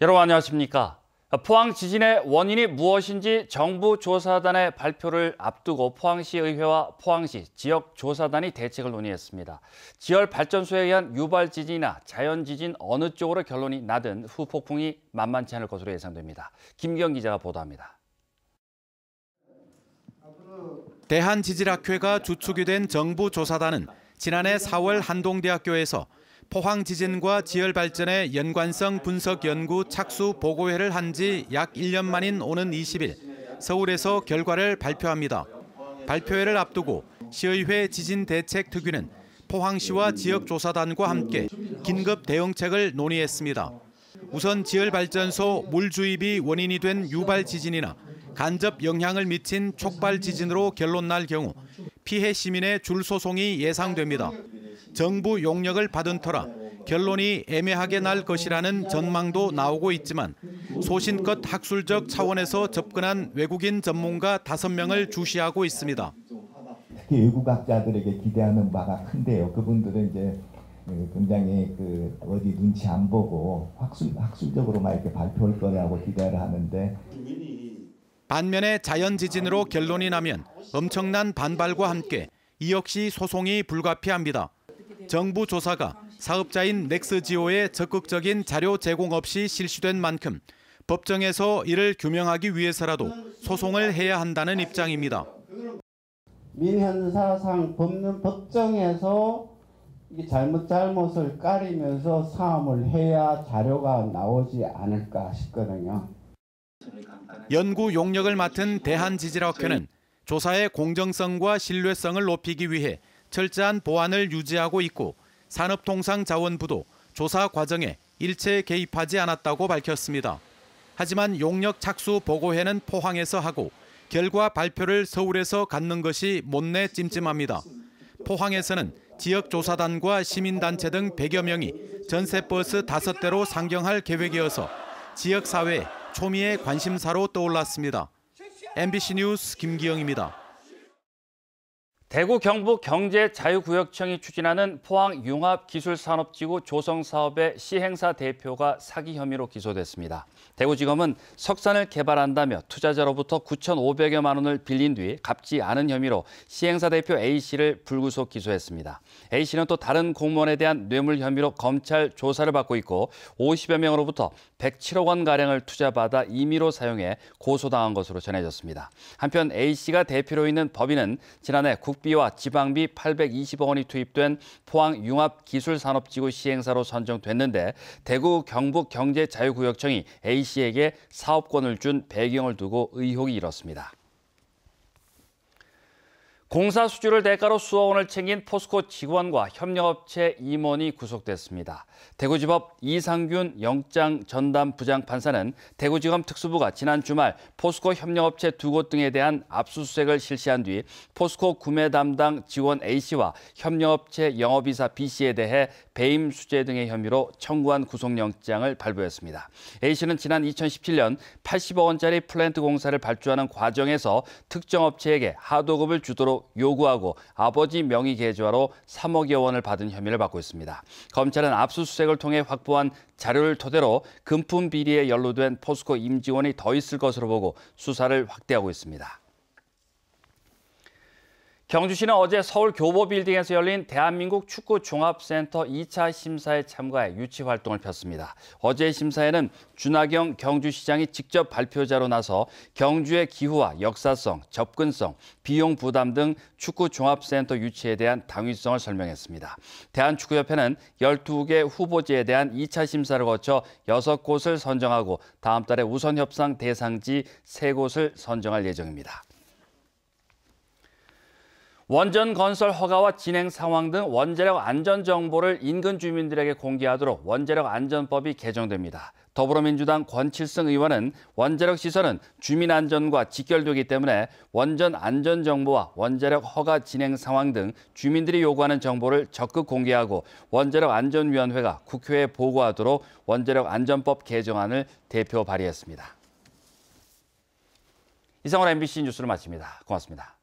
여러분 안녕하십니까? 포항 지진의 원인이 무엇인지 정부 조사단의 발표를 앞두고 포항시의회와 포항시 지역조사단이 대책을 논의했습니다. 지열 발전소에 의한 유발 지진이나 자연 지진 어느 쪽으로 결론이 나든 후폭풍이 만만치 않을 것으로 예상됩니다. 김경 기자가 보도합니다. 대한지질학회가 주축이 된 정부 조사단은 지난해 4월 한동대학교에서 포항 지진과 지열 발전의 연관성 분석 연구 착수 보고회를 한 지 약 1년 만인 오는 20일 서울에서 결과를 발표합니다. 발표회를 앞두고 시의회 지진 대책 특위는 포항시와 지역 조사단과 함께 긴급 대응책을 논의했습니다. 우선 지열 발전소 물 주입이 원인이 된 유발 지진이나 간접 영향을 미친 촉발 지진으로 결론 날 경우 피해 시민의 줄 소송이 예상됩니다. 정부 용역을 받은 터라 결론이 애매하게 날 것이라는 전망도 나오고 있지만 소신껏 학술적 차원에서 접근한 외국인 전문가 5명을 주시하고 있습니다. 외국학자들에게 기대하는 바가 큰데요. 그분들은 이제 예, 굉장히 그 어디 눈치 안 보고 학술, 학술적으로만 이렇게 발표할 거라고 기대를 하는데 반면에 자연 지진으로 결론이 나면 엄청난 반발과 함께 이 역시 소송이 불가피합니다. 정부 조사가 사업자인 넥스지오의 적극적인 자료 제공 없이 실시된 만큼 법정에서 이를 규명하기 위해서라도 소송을 해야 한다는 입장입니다. 민현사상 법률 법정에서 잘못 잘못을 까리면서 사업을 해야 자료가 나오지 않을까 싶거든요. 연구 용역을 맡은 대한지질학회는 조사의 공정성과 신뢰성을 높이기 위해 철저한 보안을 유지하고 있고 산업통상자원부도 조사 과정에 일체 개입하지 않았다고 밝혔습니다. 하지만 용역 착수 보고회는 포항에서 하고 결과 발표를 서울에서 갖는 것이 못내 찜찜합니다. 포항에서는 지역조사단과 시민단체 등 100여 명이 전세버스 5대로 상경할 계획이어서 지역사회 초미의 관심사로 떠올랐습니다. MBC 뉴스 김기영입니다. 대구 경북 경제자유구역청이 추진하는 포항 융합기술산업지구 조성 사업의 시행사 대표가 사기 혐의로 기소됐습니다. 대구지검은 석산을 개발한다며 투자자로부터 9,500여만 원을 빌린 뒤 갚지 않은 혐의로 시행사 대표 A씨를 불구속 기소했습니다. A씨는 또 다른 공무원에 대한 뇌물 혐의로 검찰 조사를 받고 있고 50여 명으로부터 107억 원가량을 투자받아 임의로 사용해 고소당한 것으로 전해졌습니다. 한편 A씨가 대표로 있는 법인은 지난해 국 국비와 지방비 820억 원이 투입된 포항 융합기술산업지구 시행사로 선정됐는데 대구 경북 경제자유구역청이 A씨에게 사업권을 준 배경을 두고 의혹이 일었습니다. 공사 수주를 대가로 수억 원을 챙긴 포스코 직원과 협력업체 임원이 구속됐습니다. 대구지법 이상균 영장 전담 부장 판사는 대구지검 특수부가 지난 주말 포스코 협력업체 두 곳 등에 대한 압수수색을 실시한 뒤 포스코 구매 담당 직원 A씨와 협력업체 영업이사 B씨에 대해 배임 수재 등의 혐의로 청구한 구속영장을 발부했습니다. A씨는 지난 2017년 80억 원짜리 플랜트 공사를 발주하는 과정에서 특정 업체에게 하도급을 주도록 요구하고 아버지 명의 개조하러 3억여 원을 받은 혐의를 받고 있습니다. 검찰은 압수수색을 통해 확보한 자료를 토대로 금품 비리에 연루된 포스코 임직원이 더 있을 것으로 보고 수사를 확대하고 있습니다. 경주시는 어제 서울 교보빌딩에서 열린 대한민국 축구 종합센터 2차 심사에 참가해 유치 활동을 폈습니다. 어제 심사에는 준하경 경주시장이 직접 발표자로 나서 경주의 기후와 역사성, 접근성, 비용 부담 등 축구 종합센터 유치에 대한 당위성을 설명했습니다. 대한축구협회는 12개 후보지에 대한 2차 심사를 거쳐 6곳을 선정하고 다음 달에 우선 협상 대상지 3곳을 선정할 예정입니다. 원전 건설 허가와 진행 상황 등 원자력 안전 정보를 인근 주민들에게 공개하도록 원자력 안전법이 개정됩니다. 더불어민주당 권칠성 의원은 원자력 시설은 주민 안전과 직결되기 때문에 원전 안전 정보와 원자력 허가 진행 상황 등 주민들이 요구하는 정보를 적극 공개하고 원자력 안전위원회가 국회에 보고하도록 원자력 안전법 개정안을 대표 발의했습니다. 이상으로 MBC 뉴스를 마칩니다. 고맙습니다.